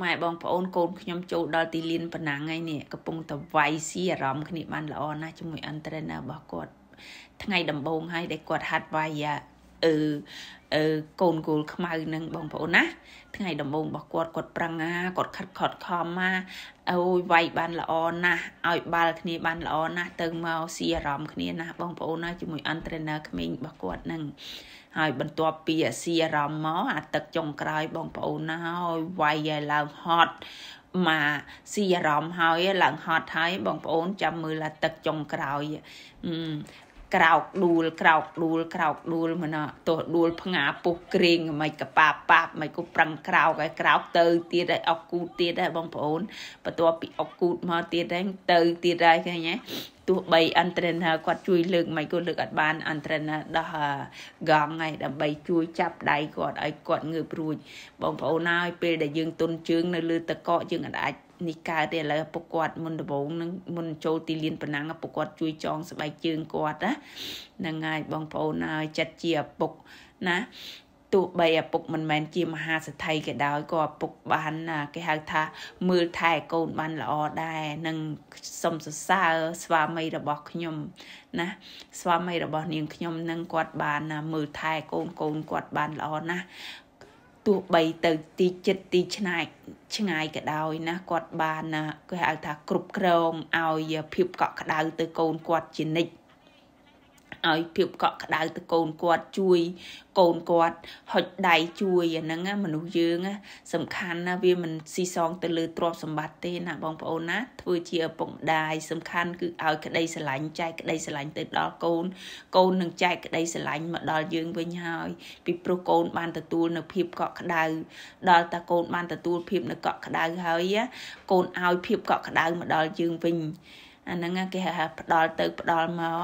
ម៉ែបងប្អូនកូនខ្ញុំចូលដល់ទីលានប៉ុណ្ណាថ្ងៃនេះកំពុងតវាយស៊ីអារម្មណ៍គ្នាបានល្អណាស់ជាមួយអន្តរណារបស់គាត់ថ្ងៃដំបូងហើយដែលគាត់ហាត់វាយាអឺអឺកូនគូលខ្មៅនឹងបងប្អូនណា ថ្ងៃដំបូងរបស់គាត់គាត់ប្រឹងណាគាត់ខិតខត់ខំណាអូយវាយបានល្អណាស់ឲ្យបាល់គ្នាបានល្អណាស់ទៅមកស៊ីអារម្មណ៍គ្នាណាស់បងប្អូនណាជាមួយ entrainer ក្មេងរបស់គាត់នឹងហើយ បន្ទាប់ពីអាស៊ីអារម្មណ៍មកអា ទឹកចុងក្រោយបងប្អូនណាឲ្យវាយឲ្យឡើងហត់មកស៊ីអារម្មណ៍ហើយឡើងហត់ហើយបងប្អូនចាំមើលអាទឹកចុងក្រោយក្រោកដួលក្រោកដួលក្រោកដួលមិនទោះដួលផ្ងាពុះក្រេងមិនកប៉ាប៉ាប់មិនក៏ប្រឹងក្រោកឲ្យក្រោកទៅទៀតឲ្យអុកគូទៀតដែរបងប្អូនបន្ទាប់ពីអុកគូមកទៀតដែរទៅទៀតដែរឃើញទេទោះបី entrainer គាត់ជួយលើកមិនក៏លើកអត់បាន entrainer ដោះកង់ហើយដើម្បីជួយចាប់ដៃគាត់ឲ្យគាត់ងើបរួចបងប្អូនហើយពេលដែលយើងទុនជើងនៅលើទឹកកកយើងអាចនេះកើតទេឥឡូវពួកគាត់មុនដំបូងនឹងមុនចូលទីលានប្រណាំងពួកគាត់ជួយចងស្បែកជើងគាត់ណាហ្នឹងហើយបងប្អូនហើយចិត្តជាឪពុកណាទោះបីឪពុកមិនមែនជាមហាសេដ្ឋីក៏ដោយក៏ឪពុកបានគេហៅថា មើលថែកូនបានល្អដែរនឹងសុំសរសើរស្វាមីរបស់ខ្ញុំណា ស្វាមីរបស់នាងខ្ញុំនឹងគាត់បានមើលថែកូនកូនគាត់បានល្អណាស់ទោះបីទៅទីចិត្តទីឆ្ងាយឆ្ងាយក៏ដោយណាគាត់បានគេហៅថាគ្រប់គ្រងឲ្យភាពកក់ក្ដៅទៅកូនគាត់ជានិច្ចឲ្យភាពកក់ក្ដៅទៅកូនគាត់ជួយ កូនគាត់ហុចដៃជួយអាហ្នឹងមនុស្សយើងសំខាន់ណា វាមិនស៊ីសងទៅលើទ្រព្យសម្បត្តិទេណាបងប្អូនណា ធ្វើជាឪពុកម្ដាយសំខាន់គឺឲ្យក្ដីស្រឡាញ់ចែកក្ដីស្រឡាញ់ទៅដល់កូនកូននឹងចែកក្ដីស្រឡាញ់មកដល់យើងវិញហើយ ពីព្រោះកូនបានទទួលនៅភាពកក់ក្ដៅដល់តាកូនបានទទួលភាពនៅកក់ក្ដៅហើយកូនឲ្យភាពកក់ក្ដៅមកដល់យើងវិញអាហ្នឹងគេហៅផ្ដាល់ទៅ ផ្ដាល់មក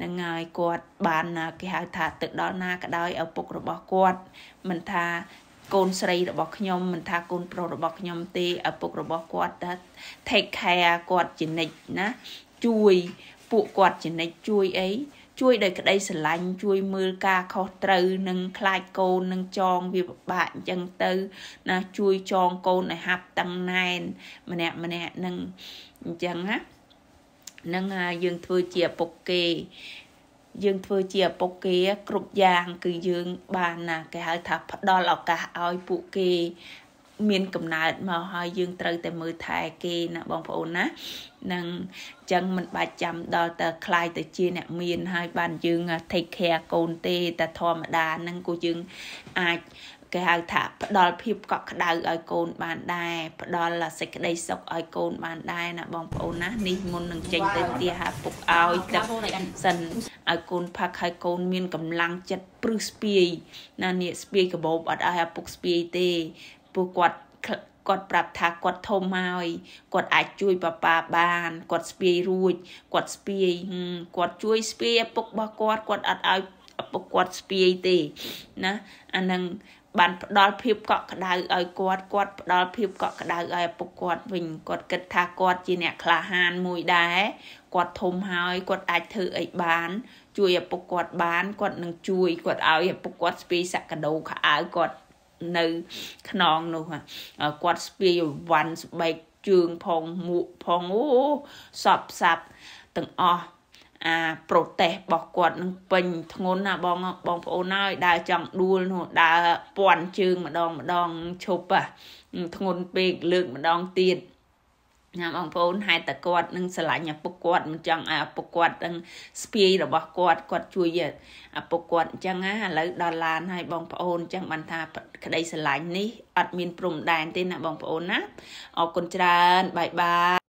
នឹងហើយគាត់បានគេហៅថាទឹកដល់ណាក៏ដោយឪពុករបស់គាត់ មិនថាកូនស្រីរបស់ខ្ញុំមិនថាកូន ប្រុសរបស់ខ្ញុំ ទេឪពុករបស់គាត់ថា take care គាត់ជានិច្ចណា ជួយពួកគាត់ជានិច្ចជួយអីជួយដោយក្តីស្រឡាញ់ជួយមើលការខុសត្រូវនិងខ្លាចកូននិងចងវាពិបាកអញ្ចឹងទៅណាជួយចងកូនឲ្យហាប់តឹងណែនម្នាក់ម្នាក់នឹងអញ្ចឹងណានឹងហើយយើងធ្វើជាឪពុកគេយើងធ្វើជាឪពុកគេគ្រប់យ៉ាង គឺយើងបានណាគេហៅថាផ្ដល់ឱកាសឲ្យពួកគេ មានកំណើតមកហើយយើងត្រូវតែមើលថែគេ ណាបងប្អូនណានឹងអញ្ចឹងមិនបាច់ចាំដល់តែคลายទៅជាអ្នកមានហើយបានយើង take care កូនទេ តែធម្មតាហ្នឹងគឺយើងអាចគេហៅថាផ្ដល់ភាពកក់ក្ដៅឲ្យកូន បានដែរផ្ដល់សេចក្តីសុខឲ្យកូនបានដែរណាបងប្អូនណា នេះមុននឹងចេញទៅផ្ទះហាពុកឲ្យទឹកសិនឲ្យកូនផឹកឲ្យកូនមានកម្លាំងចិត្តព្រឹសស្ពាយណានេះស្ពាយកាបូបអត់ឲ្យហាពុកស្ពាយទេព្រោះគាត់គាត់ប្រាប់ថាគាត់ធំហើយគាត់អាចជួយប៉ាប៉ាបានគាត់ស្ពាយរួចគាត់ស្ពាយគាត់ជួយស្ពាយឪពុករបស់គាត់គាត់អត់ឲ្យឪពុកគាត់ស្ពាយទេណាអានឹងបានផ្ដល់ភាពកក់ក្ដៅឲ្យគាត់គាត់ផ្ដល់ភាពកក់ក្ដៅឲ្យឪពុកគាត់វិញគាត់គិតថាគាត់ជាអ្នកក្លាហានមួយដែរគាត់ធំហើយ គាត់អាចធ្វើអីបានជួយឪពុកគាត់បានគាត់នឹងជួយគាត់ឲ្យឪពុកគាត់ស្ពាយសក្តោខៅគាត់នៅខ្នងនោះគាត់ស្ពាយវ៉ាន់ស្បែកជើងផងមួកផងអូសពសាប់ទាំងអស់អាប្រទេសរបស់គាត់នឹងពេញធ្ងន់ណា បងបងប្អូនហើយដើរចង់ដួលនោះដើរពន់ជើងម្ដងម្ដងឈប់ធ្ងន់ពេកលើកម្ដងទៀតណាបងប្អូនហេតុតែគាត់នឹងស្រឡាញ់ឪពុកគាត់មិនចង់ឲ្យឪពុកគាត់នឹងស្ពាយរបស់គាត់គាត់ជួយឪពុកគាត់អញ្ចឹងណាឥឡូវដល់ឡានហើយបងប្អូនអញ្ចឹងបានថាក្តីស្រឡាញ់នេះ អត់មាន ព្រំដែនទេណាបងប្អូនណាអរគុណច្រើនបាយបាយ